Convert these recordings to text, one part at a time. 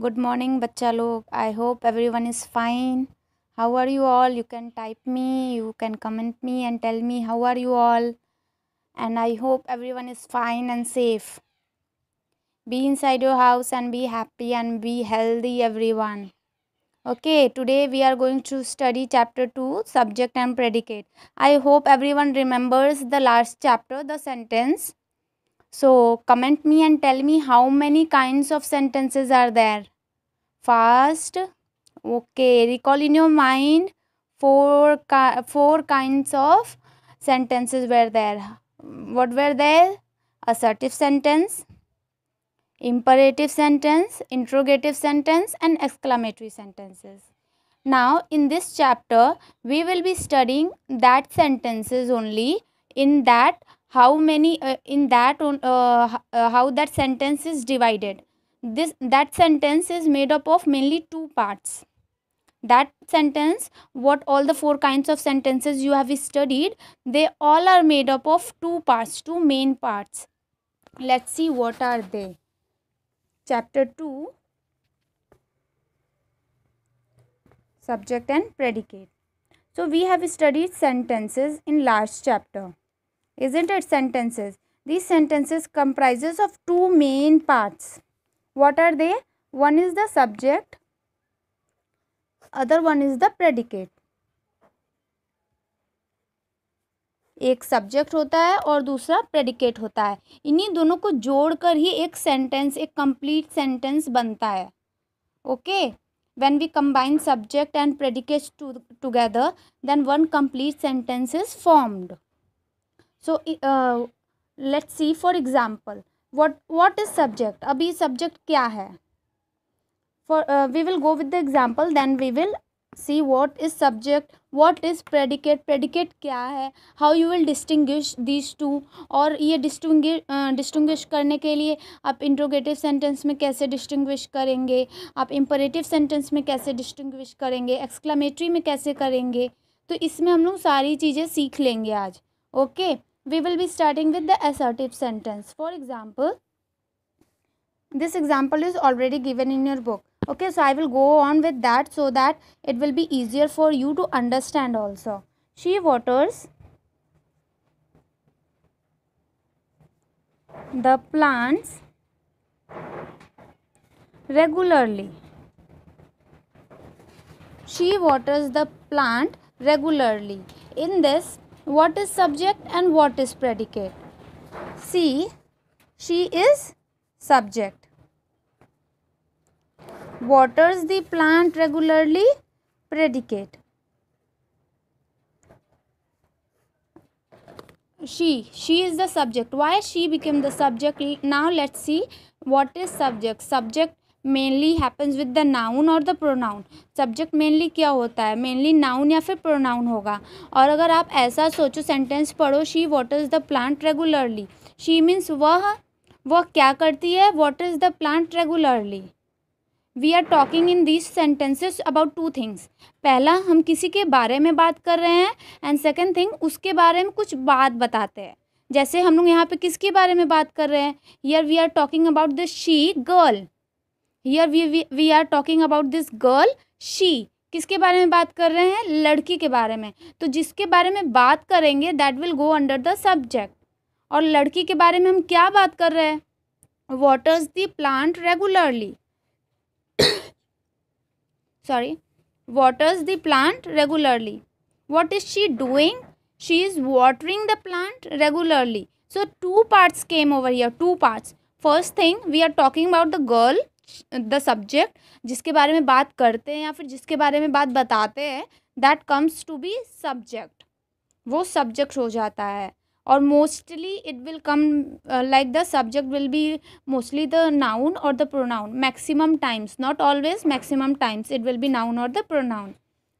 good morning bacha log i hope everyone is fine how are you all you can type me you can comment me and tell me how are you all and i hope everyone is fine and safe be inside your house and be happy and be healthy everyone okay today we are going to study chapter 2 subject and predicate i hope everyone remembers the last chapter the sentence so comment me and tell me how many kinds of sentences are there. First, okay, recall in your mind four four kinds of sentences were there. What were they? Assertive sentence, imperative sentence, interrogative sentence and exclamatory sentences. Now in this chapter we will be studying that sentences only in that how many uh, in that uh, uh, how that sentence is divided this that sentence is made up of mainly two parts that sentence what all the four kinds of sentences you have studied they all are made up of two parts two main parts let's see what are they chapter 2 subject and predicate so we have studied sentences in last chapter isn't it sentences these sentences comprises of two main parts what are they one is the subject other one is the predicate एक subject होता है और दूसरा predicate होता है इन्हीं दोनों को जोड़कर ही एक सेंटेंस एक कंप्लीट सेंटेंस बनता है okay when we combine subject and predicate to together then one complete sentence is formed so let see for example what what is subject अभी सब्जेक्ट क्या है for we will go with the example then we will see what is subject what is predicate predicate क्या है how you will distinguish these two और ये distinct distinguish uh, करने के लिए आप इंट्रोगेटिव सेंटेंस में कैसे डिस्टिंग्विश करेंगे आप इम्परेटिव सेंटेंस में कैसे डिस्टिंग्विश करेंगे एक्सक्लामेटरी में कैसे करेंगे तो इसमें हम लोग सारी चीज़ें सीख लेंगे आज okay okay? we will be starting with the assertive sentence. For example, this example is already given in your book. Okay, so I will go on with that so that it will be easier for you to understand also. She waters the plants regularly. She waters the plant regularly. In this what is subject and what is predicate. See, she is subject. Waters the plant regularly, predicate. She, she is the subject. Why she became the subject? Now let's see what is subject. Subject mainly happens with the noun और the pronoun subject mainly क्या होता है mainly noun या फिर pronoun होगा और अगर आप ऐसा सोचो सेंटेंस पढ़ो she is the plant regularly she means वह वह क्या करती है is the plant regularly we are talking in these sentences about two things पहला हम किसी के बारे में बात कर रहे हैं एंड सेकेंड थिंग उसके बारे में कुछ बात बताते हैं जैसे हम लोग यहाँ पे किसके बारे में बात कर रहे हैं here we are talking about the she girl here we we are talking about this girl she किसके बारे में बात कर रहे हैं लड़की के बारे में तो जिसके बारे में बात करेंगे that will go under the subject और लड़की के बारे में हम क्या बात कर रहे हैं waters the plant regularly sorry waters the plant regularly what is she doing she is watering the plant regularly so two parts came over here two parts first thing we are talking about the girl the subject जिसके बारे में बात करते हैं या फिर जिसके बारे में बात बताते हैं that comes to be subject वो सब्जेक्ट हो जाता है और mostly it will come like the subject will be mostly the noun और the pronoun maximum times not always maximum times it will be noun और the pronoun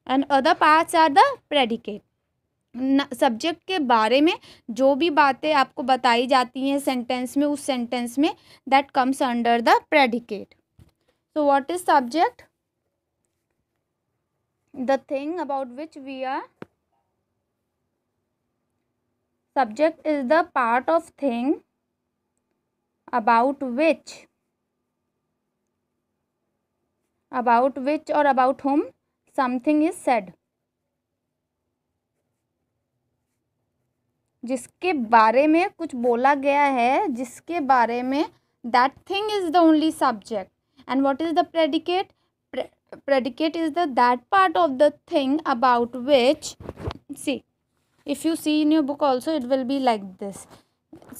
and other parts are the predicate subject के बारे में जो भी बातें आपको बताई जाती हैं सेंटेंस में उस सेंटेंस में that comes under the predicate so what is subject the thing about which we are subject is the part of thing about which about which or about whom something is said जिसके बारे में कुछ बोला गया है जिसके बारे में that thing is the only subject and what is the predicate Pre predicate is the that part of the thing about which see if you see in your book also it will be like this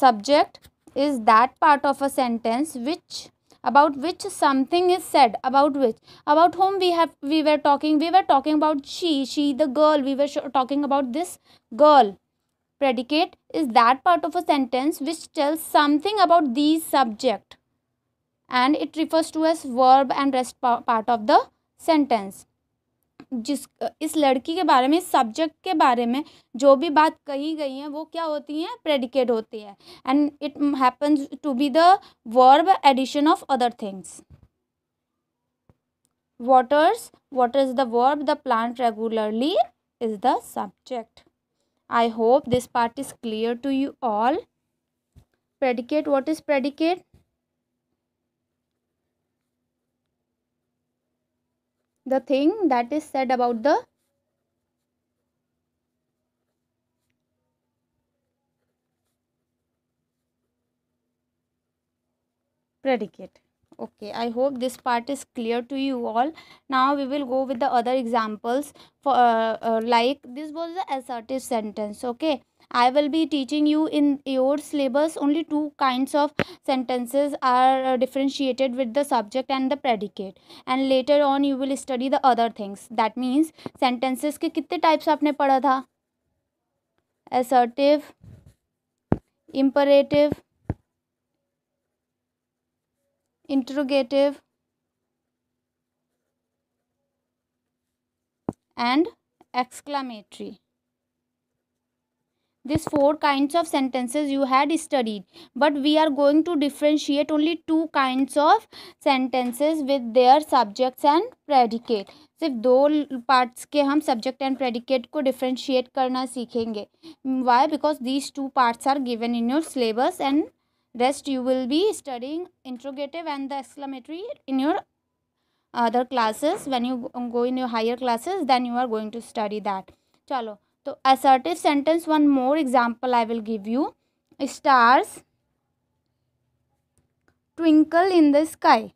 subject is that part of a sentence which about which something is said about which about whom we have we were talking we were talking about she she the girl we were talking about this girl predicate is that part of a sentence which tells something about these subject and it refers to as verb and rest part of the sentence जिस इस लड़की के बारे में इस subject के बारे में जो भी बात कही गई है वो क्या होती हैं प्रेडिकेट होती है and it happens to be the verb addition of other things waters what is the verb the plant regularly is the subject I hope this part is clear to you all predicate what is predicate the thing that is said about the predicate okay i hope this part is clear to you all now we will go with the other examples for uh, uh, like this was the assertive sentence okay I will be teaching you in your syllabus only two kinds of sentences are uh, differentiated with the subject and the predicate and later on you will study the other things that means sentences के कितने types आपने पढ़ा था assertive imperative interrogative and exclamatory these four kinds of sentences you had studied but we are going to differentiate only two kinds of sentences with their subjects and predicate सिर्फ दो parts के हम subject and predicate को differentiate करना सीखेंगे why because these two parts are given in your syllabus and rest you will be studying interrogative and the exclamatory in your other classes when you go in your higher classes then you are going to study that चलो तो assertive sentence one more example I will give you stars twinkle in the sky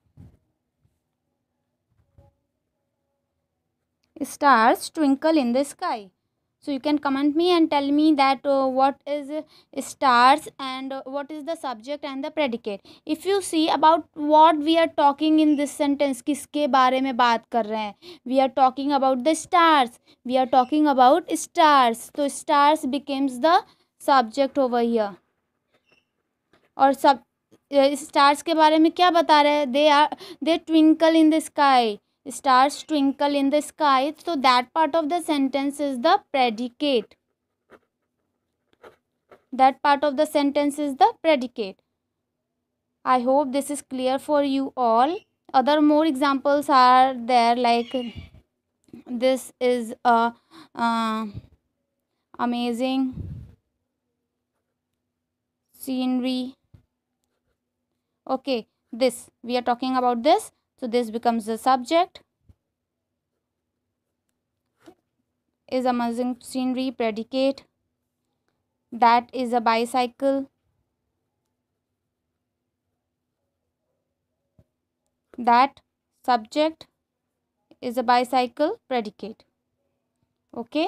stars twinkle in the sky so you can comment me and tell me that uh, what is stars and uh, what is the subject and the predicate if you see about what we are talking in this sentence kiske bare mein baat kar rahe hain we are talking about the stars we are talking about stars so stars becomes the subject over here और सब stars के बारे में क्या बता रहे हैं they are they twinkle in the sky stars twinkle in the sky so that part of the sentence is the predicate that part of the sentence is the predicate i hope this is clear for you all other more examples are there like this is a uh, amazing scenery okay this we are talking about this so this becomes the subject. Is amazing scenery predicate. That is a bicycle. That subject is a bicycle predicate. Okay.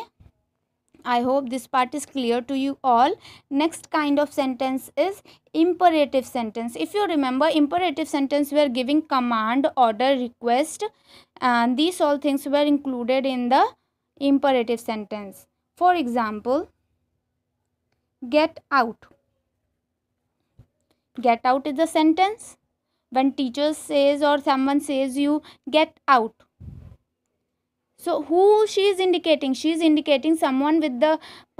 I hope this part is clear to you all. Next kind of sentence is imperative sentence. If you remember imperative sentence we are giving command, order, request and these all things were included in the imperative sentence. For example, get out. Get out is the sentence. When teacher says or someone says you get out so who she is indicating she is indicating someone with the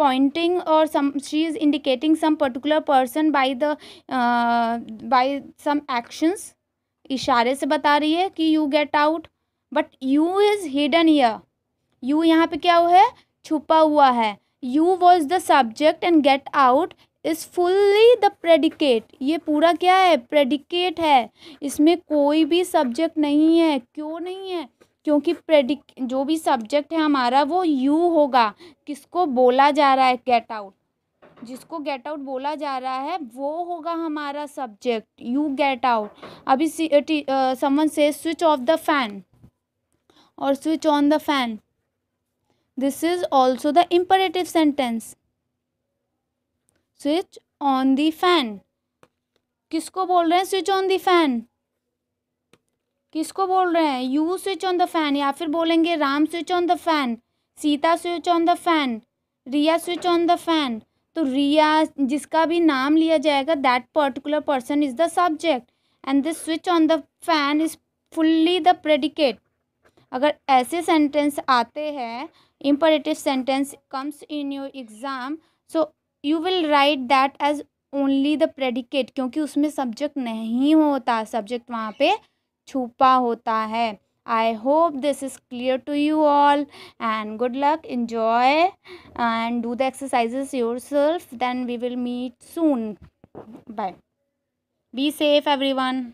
pointing or some she is indicating some particular person by the uh, by some actions इशारे से बता रही है कि you get out but you is hidden here you यहाँ पे क्या हुआ है छुपा हुआ है you was the subject and get out is fully the predicate ये पूरा क्या है प्रेडिकेट है इसमें कोई भी सब्जेक्ट नहीं है क्यों नहीं है क्योंकि प्रेडिक जो भी सब्जेक्ट है हमारा वो यू होगा किसको बोला जा रहा है गेट आउट जिसको गेट आउट बोला जा रहा है वो होगा हमारा सब्जेक्ट यू गेट आउट अभी समवन से स्विच ऑफ द फैन और switch on the fan this is also the imperative sentence switch on the fan किसको बोल रहे हैं स्विच ऑन द फैन किसको बोल रहे हैं you switch on the fan या फिर बोलेंगे Ram switch on the fan Sita switch on the fan Riya switch on the fan तो रिया जिसका भी नाम लिया जाएगा that particular person is the subject and the switch on the fan is fully the predicate अगर ऐसे सेंटेंस आते हैं imperative sentence comes in your exam so you will write that as only the predicate क्योंकि उसमें subject नहीं होता subject वहाँ पे छुपा होता है I hope this is clear to you all and good luck enjoy and do the exercises yourself then we will meet soon bye be safe every one